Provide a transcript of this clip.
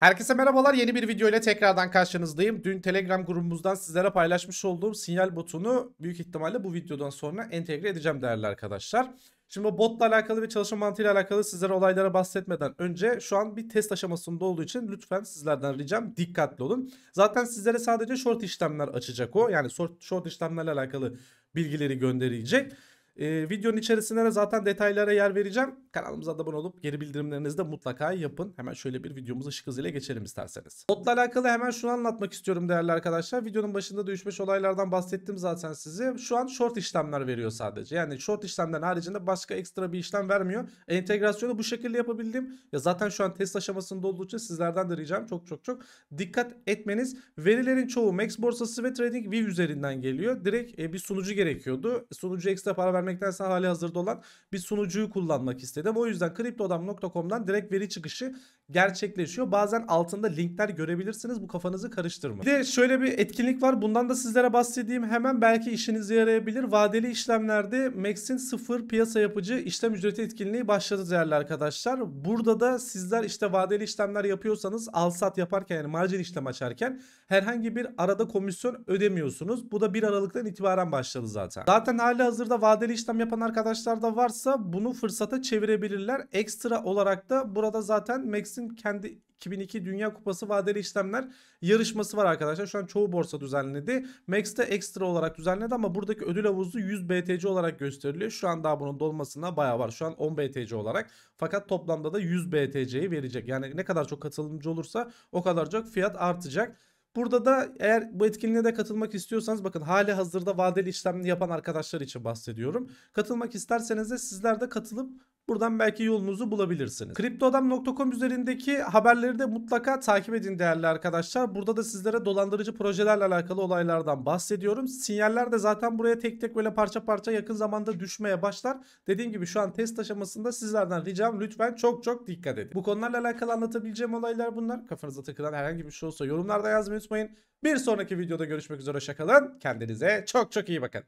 Herkese merhabalar. Yeni bir video ile tekrardan karşınızdayım. Dün Telegram grubumuzdan sizlere paylaşmış olduğum sinyal botunu büyük ihtimalle bu videodan sonra entegre edeceğim değerli arkadaşlar. Şimdi bu botla alakalı ve çalışma mantığıyla alakalı sizlere olaylara bahsetmeden önce şu an bir test aşamasında olduğu için lütfen sizlerden ricam dikkatli olun. Zaten sizlere sadece short işlemler açacak o. Yani short, short işlemlerle alakalı bilgileri gönderecek. E, videonun içerisine de zaten detaylara yer vereceğim. Kanalımıza abone olup geri bildirimlerinizi de mutlaka yapın. Hemen şöyle bir videomuzu ışık hızıyla geçelim isterseniz. Botla alakalı hemen şunu anlatmak istiyorum değerli arkadaşlar. Videonun başında da 3-5 olaylardan bahsettim zaten size. Şu an short işlemler veriyor sadece. Yani short işlemden haricinde başka ekstra bir işlem vermiyor. Entegrasyonu bu şekilde yapabildim. Ya zaten şu an test aşamasında olduğu için sizlerden de ricam çok çok çok dikkat etmeniz. Verilerin çoğu Max borsası ve TradingView üzerinden geliyor. Direkt e, bir sunucu gerekiyordu. Sunucu ekstra para vermek vermektense hali hazırda olan bir sunucuyu kullanmak istedim. O yüzden kriptoadam.com'dan direkt veri çıkışı gerçekleşiyor. Bazen altında linkler görebilirsiniz. Bu kafanızı karıştırma. Bir de şöyle bir etkinlik var. Bundan da sizlere bahsedeyim. Hemen belki işinize yarayabilir. Vadeli işlemlerde Max'in sıfır piyasa yapıcı işlem ücreti etkinliği başladı değerli arkadaşlar. Burada da sizler işte vadeli işlemler yapıyorsanız al sat yaparken yani margin işlem açarken herhangi bir arada komisyon ödemiyorsunuz. Bu da 1 Aralık'tan itibaren başladı zaten. Zaten hali hazırda vadeli işlem yapan arkadaşlar da varsa bunu fırsata çevirebilirler. Ekstra olarak da burada zaten Max'in kendi 2002 Dünya Kupası vadeli işlemler yarışması var arkadaşlar. Şu an çoğu borsa düzenledi. Max de ekstra olarak düzenledi ama buradaki ödül havuzu 100 BTC olarak gösteriliyor. Şu an daha bunun dolmasına baya var. Şu an 10 BTC olarak. Fakat toplamda da 100 BTC'yi verecek. Yani ne kadar çok katılımcı olursa o kadar çok fiyat artacak. Burada da eğer bu etkinliğe de katılmak istiyorsanız bakın hali hazırda vadeli işlemini yapan arkadaşlar için bahsediyorum. Katılmak isterseniz de sizler de katılıp Buradan belki yolunuzu bulabilirsiniz. Kriptoadam.com üzerindeki haberleri de mutlaka takip edin değerli arkadaşlar. Burada da sizlere dolandırıcı projelerle alakalı olaylardan bahsediyorum. Sinyaller de zaten buraya tek tek böyle parça parça yakın zamanda düşmeye başlar. Dediğim gibi şu an test aşamasında sizlerden ricam lütfen çok çok dikkat edin. Bu konularla alakalı anlatabileceğim olaylar bunlar. Kafanıza takılan herhangi bir şey olsa yorumlarda yazmayı unutmayın. Bir sonraki videoda görüşmek üzere. Hoşçakalın. Kendinize çok çok iyi bakın.